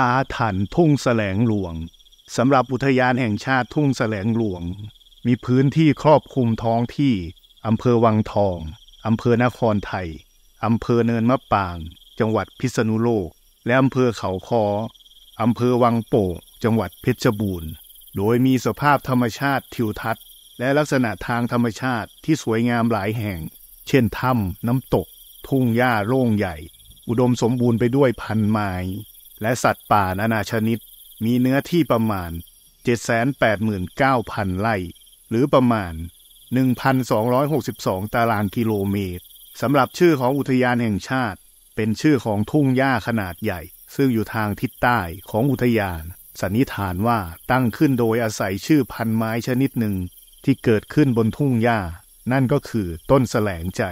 อาถรรพ์ทุ่งแสลงหลวงสำหรับอุทยานแห่งชาติทุ่งแสลงหลวง มีพื้นที่ครอบคลุมท้องที่อำเภอวังทองอำเภอนครไทยอำเภอเนินมะปาง จังหวัดพิษณุโลกและอำเภอเขาคออำเภอวังโป่งจังหวัดเพชรบูรณ์ โดยมีสภาพธรรมชาติทิวทัศน์ และลักษณะทางธรรมชาติที่สวยงามหลายแห่ง เช่นถ้ำน้ำตก ทุ่งหญ้าโล่งใหญ่ อุดมสมบูรณ์ไปด้วยพันไม้และสัตว์ป่านานาชนิด มีเนื้อที่ประมาณ 789,000 ไร่ หรือประมาณ 1,262 ตารางกิโลเมตร สำหรับชื่อของอุทยานแห่งชาติ เป็นชื่อของทุ่งหญ้าขนาดใหญ่ ซึ่งอยู่ทางทิศใต้ของอุทยาน สันนิษฐานว่าตั้งขึ้นโดยอาศัยชื่อพันไม้ชนิดหนึ่ง ที่เกิดขึ้นบนทุ่งหญ้า นั่นก็คือต้นแสลงใจ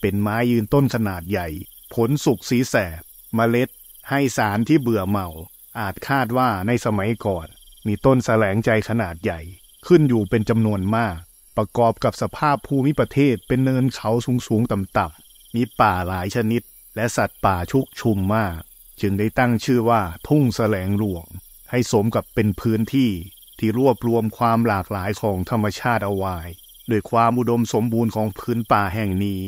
เป็นไม้ยืนต้นขนาดใหญ่ ผลสุกสีแสบเมล็ดให้สารที่เบื่อเมา อาจคาดว่าในสมัยก่อน มีต้นแสลงใจขนาดใหญ่ ขึ้นอยู่เป็นจำนวนมาก ประกอบกับสภาพภูมิประเทศเป็นเนินเขาสูงๆต่ำๆมีป่าหลายชนิด และสัตว์ป่าชุกชุมมาก จึงได้ตั้งชื่อว่าทุ่งแสลงหลวง ให้สมกับเป็นพื้นที่ ที่รวบรวมความหลากหลายของธรรมชาติเอาไว้ด้วยความอุดมสมบูรณ์ของพื้นป่าแห่งนี้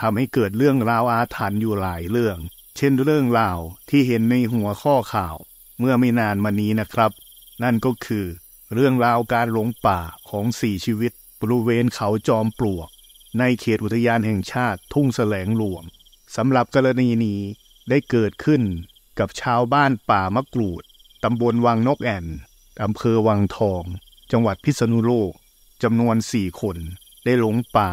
ทำให้เกิดเรื่องราวอาถรรพ์อยู่หลายเรื่องเช่นเรื่องราวที่เห็นในหัวข้อข่าว เมื่อไม่นานมานี้นะครับ นั่นก็คือ เรื่องราวการหลงป่าของสี่ชีวิตบริเวณเขาจอมปลวก ในเขตอุทยานแห่งชาติทุ่งแสลงหลวงสำหรับกรณีนี้ได้เกิดขึ้นกับชาวบ้านป่ามะกรูดตำบลวัง นกแอ่นอำเภอวังทอง จังหวัดพิษณุโลกจำนวนสี่คนได้หลงป่า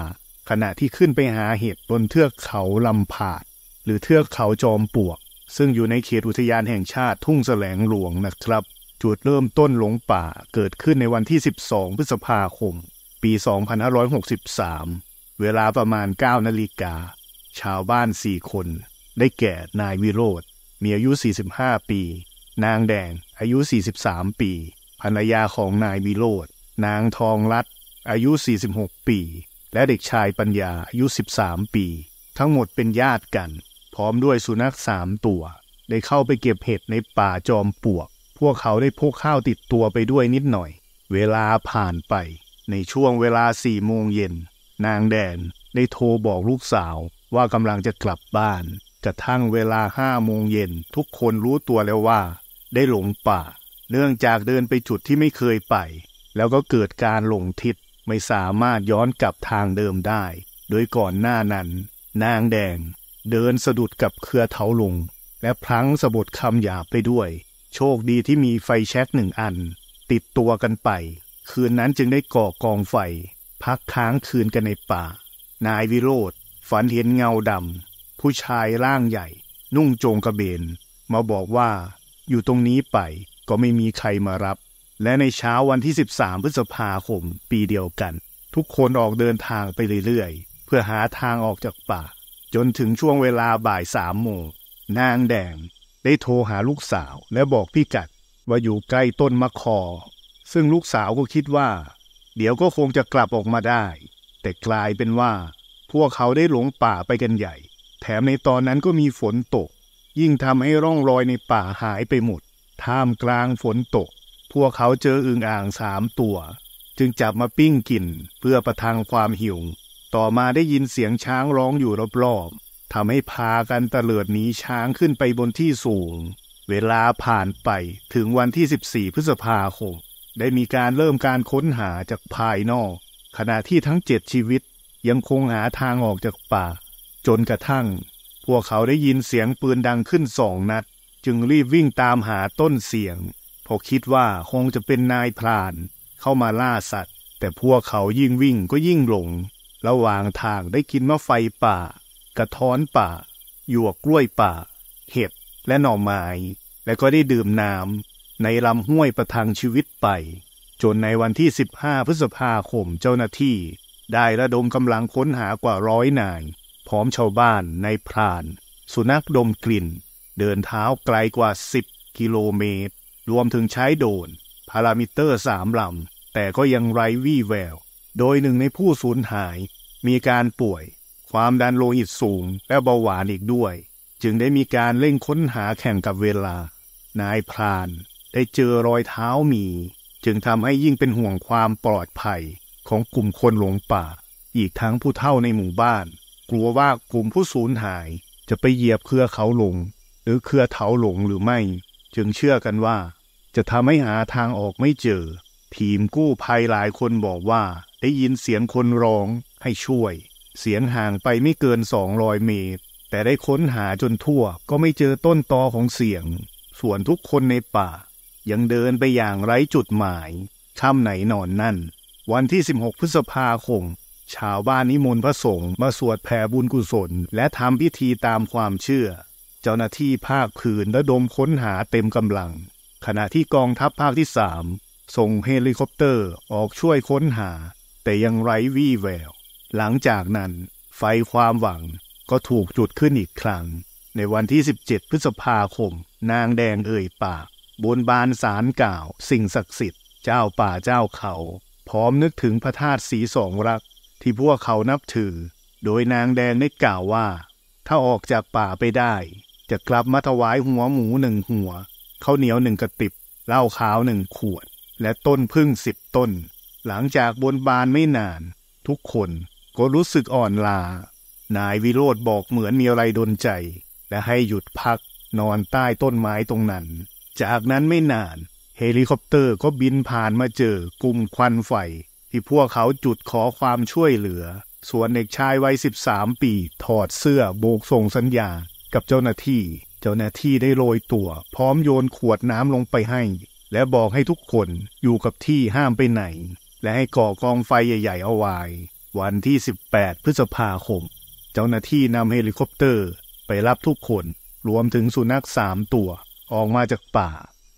ขณะที่ขึ้นไปหาเห็ดบนเทือกเขาลำพาดหรือเทือกเขาจอมปวก ซึ่งอยู่ในเขตอุทยานแห่งชาติทุ่งแสลงหลวง นะครับ จุดเริ่มต้นหลงป่าเกิดขึ้นในวันที่ 12 พฤษภาคม ปี 2563 เวลาประมาณ 9นาฬิกาชาวบ้าน 4 คน ได้แก่นายวิโรธมีอายุ 45 ปี นางแดงอายุ 43 ปี ภรรยาของนายวิโรธ นางทองรัตอายุ 46 ปี และเด็กชายปัญญา อายุ 13 ปี ทั้งหมดเป็นญาติกันพร้อมด้วยสุนัขสามตัว ได้เข้าไปเก็บเห็ดในป่าจอมปวก พวกเขาได้พกข้าวติดตัวไปด้วยนิดหน่อย เวลาผ่านไป ในช่วงเวลาสี่โมงเย็น นางแดนได้โทรบอกลูกสาวว่ากำลังจะกลับบ้านกระทั่งเวลาห้าโมงเย็น ทุกคนรู้ตัวแล้วว่า ได้หลงป่า เนื่องจากเดินไปจุดที่ไม่เคยไป แล้วก็เกิดการหลงทิศไม่สามารถย้อนกลับทางเดิมได้ โดยก่อนหน้านั้น นางแดงเดินสะดุดกับเครือเถาลง และพลั้งสะบดคำหยาบไปด้วย โชคดีที่มีไฟแช็กหนึ่งอัน ติดตัวกันไป คืนนั้นจึงได้ก่อกองไฟ พักค้างคืนกันในป่า นายวิโรธฝันเห็นเงาดำ ผู้ชายร่างใหญ่ นุ่งโจงกระเบน มาบอกว่าอยู่ตรงนี้ไปก็ไม่มีใครมารับ และในเช้าวันที่ 13 พฤษภาคมปีเดียวกัน ทุกคนออกเดินทางไปเรื่อยๆ เพื่อหาทางออกจากป่าจนถึงช่วงเวลาบ่ายสามโมงนางแดงได้โทรหาลูกสาวและบอกพี่กัดว่าอยู่ใกล้ต้นมะคอ ซึ่งลูกสาวก็คิดว่าเดี๋ยวก็คงจะกลับออกมาได้ แต่กลายเป็นว่า พวกเขาได้หลงป่าไปกันใหญ่ แถมในตอนนั้นก็มีฝนตก ยิ่งทำให้ร่องรอยในป่าหายไปหมดท่ามกลางฝนตก พวกเขาเจออึงอ่างสามตัว จึงจับมาปิ้งกินเพื่อประทังความหิวต่อมาได้ยินเสียงช้างร้องอยู่รอบๆทำให้พากันตะเลิดหนีช้างขึ้นไปบนที่สูง เวลาผ่านไปถึงวันที่ 14 พฤษภาคม ได้มีการเริ่มการค้นหาจากภายนอก ขณะที่ทั้งเจ็ดชีวิตยังคงหาทางออกจากป่า จนกระทั่ง พวกเขาได้ยินเสียงปืนดังขึ้นสองนัด จึงรีบวิ่งตามหาต้นเสียงพอคิดว่าคงจะเป็นนายพรานเข้ามาล่าสัตว์ แต่พวกเขายิ่งวิ่งก็ยิ่งหลงระหว่างทางได้กินมะไฟป่า กระท้อนป่าหยวกกล้วยป่า เห็ดและหน่อไม้และก็ได้ดื่มน้ำในลำห้วยประทังชีวิตไป จนในวันที่ 15 พฤษภาคมเจ้าหน้าที่ ได้ระดมกำลังค้นหากว่าร้อยนาย พร้อมชาวบ้านในพราน สุนัขดมกลิ่น เดินเท้าไกลกว่า 10 กิโลเมตร รวมถึงใช้โดน พารามิเตอร์สามลำแต่ก็ยังไร้วี่แววโดยหนึ่งในผู้สูญหายมีการป่วยความดันโลหิตสูงและเบาหวานอีกด้วย จึงได้มีการเร่งค้นหาแข่งกับเวลา นายพราน ได้เจอรอยเท้าหมีจึงทำให้ยิ่งเป็นห่วงความปลอดภัยของกลุ่มคนหลงป่าอีกทั้งผู้เฒ่าในหมู่บ้าน กลัวว่ากลุ่มผู้สูญหายจะไปเหยียบเครือเขาหลง หรือเครือเถาหลงหรือไม่ จึงเชื่อกันว่า จะทำให้หาทางออกไม่เจอทีมกู้ภัยหลายคนบอกว่าได้ยินเสียงคนร้องให้ช่วย เสียงห่างไปไม่เกินสองรอยเมตร แต่ได้ค้นหาจนทั่วก็ไม่เจอต้นตอของเสียง ส่วนทุกคนในป่า ยังเดินไปอย่างไร้จุดหมายถ้ำไหนนอนนั่น วันที่ 16 พฤษภาคม ชาวบ้านนิมนต์พระสงฆ์มาสวดแผ่บุญกุศล และทำพิธีตามความเชื่อ เจ้าหน้าที่ภาคพืนและดมค้นหาเต็มกำลัง ขณะที่กองทัพภาคที่สามส่งเฮลิคอปเตอร์ออกช่วยค้นหาแต่ยังไร้วี่แวว หลังจากนั้น ไฟความหวังก็ถูกจุดขึ้นอีกครั้ง ในวันที่ 17 พฤษภาคมนางแดงเอ่ยปาก บนบานสารกล่าว สิ่งศักดิ์สิทธิ์เจ้าป่าเจ้าเขา พร้อมนึกถึงพระธาตุสีสองรัก ที่พวกเขานับถือ โดยนางแดงได้กล่าวว่า ถ้าออกจากป่าไปได้ จะกลับมาถวายหัวหมูหนึ่งหัวข้าวเหนียวหนึ่งกระติบเหล้าขาวหนึ่งขวด และต้นพึ่งสิบต้นหลังจากบนบานไม่นาน ทุกคนก็รู้สึกอ่อนลานายวิโรธบอกเหมือนมีอะไรดนใจและให้หยุดพักนอนใต้ต้นไม้ตรงนั้น จากนั้นไม่นาน เฮลิคอปเตอร์ก็บินผ่านมาเจอกลุ่มควันไฟที่พวกเขาจุดขอความช่วยเหลือ ส่วนเด็กชายวัย13ปี ถอดเสื้อโบกส่งสัญญากับเจ้าหน้าที่ เจ้าหน้าที่ได้โรยตัวพร้อมโยนขวดน้ำลงไปให้และบอกให้ทุกคนอยู่กับที่ห้ามไปไหนและให้ก่อกองไฟใหญ่ๆ เอาไว้วันที่ 18 พฤษภาคม เจ้าหน้าที่นำเฮลิคอปเตอร์ไปรับทุกคน รวมถึงสุนัขสามตัว ออกมาจากป่า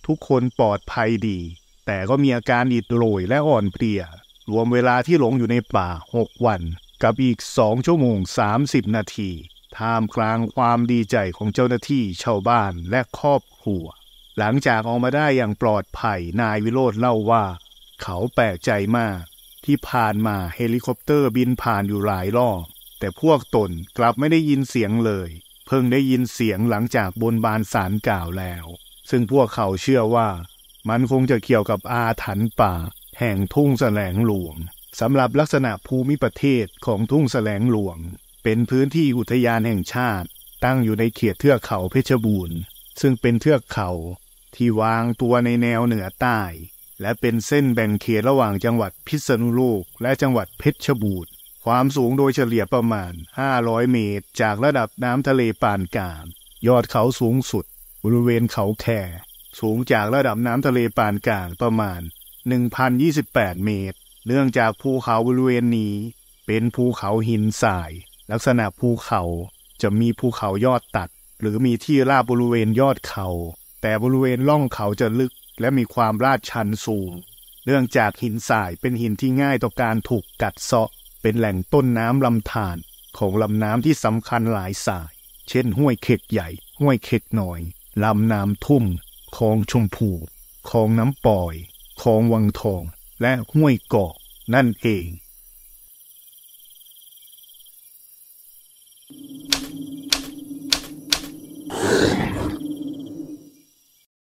ทุกคนปลอดภัยดี แต่ก็มีอาการอิดโรยและอ่อนเพลีย รวมเวลาที่หลงอยู่ในป่า 6 วัน กับอีก 2 ชั่วโมง 30 นาทีท่ามกลางความดีใจของเจ้าหน้าที่ชาวบ้านและครอบครัว หลังจากออกมาได้อย่างปลอดภัยนายวิโรธเล่าว่าเขาแปลกใจมาก ที่ผ่านมาเฮลิคอปเตอร์บินผ่านอยู่หลายรอบแต่พวกตนกลับไม่ได้ยินเสียงเลย เพิ่งได้ยินเสียงหลังจากบนบานสารกล่าวแล้ว ซึ่งพวกเขาเชื่อว่า มันคงจะเกี่ยวกับอาถรรพ์ป่า แห่งทุ่งแสลงหลวงสำหรับลักษณะภูมิประเทศของทุ่งแสลงหลวง เป็นพื้นที่อุทยานแห่งชาติตั้งอยู่ในเขตเทือกเขาเพชรบูรณ์ ซึ่งเป็นเทือกเขา ที่วางตัวในแนวเหนือใต้และเป็นเส้นแบ่งเขตระหว่างจังหวัดพิษณุโลกและจังหวัดเพชรบูรณ์ความสูงโดยเฉลี่ยประมาณ 500 เมตร จากระดับน้ำทะเลปานกลาง ยอดเขาสูงสุดบริเวณเขาแคสูงจากระดับน้ำทะเลปานกลางประมาณ 1,028 เมตร เนื่องจากภูเขาบริเวณนี้ เป็นภูเขาหินทราย ลักษณะภูเขาจะมีภูเขายอดตัด หรือมีที่ราบบริเวณยอดเขา แต่บริเวณล่องเขาจะลึกและมีความลาดชันสูง เนื่องจากหินทรายเป็นหินที่ง่ายต่อการถูกกัดเซาะ เป็นแหล่งต้นน้ำลำธารของลำน้ำที่สำคัญหลายสาย เช่นห้วยเข็กใหญ่ ห้วยเข็กหน่อยลำน้ำทุ่มคลองชมพู คลองน้ำปล่อย คลองวังทอง และห้วยเกาะ นั่นเอง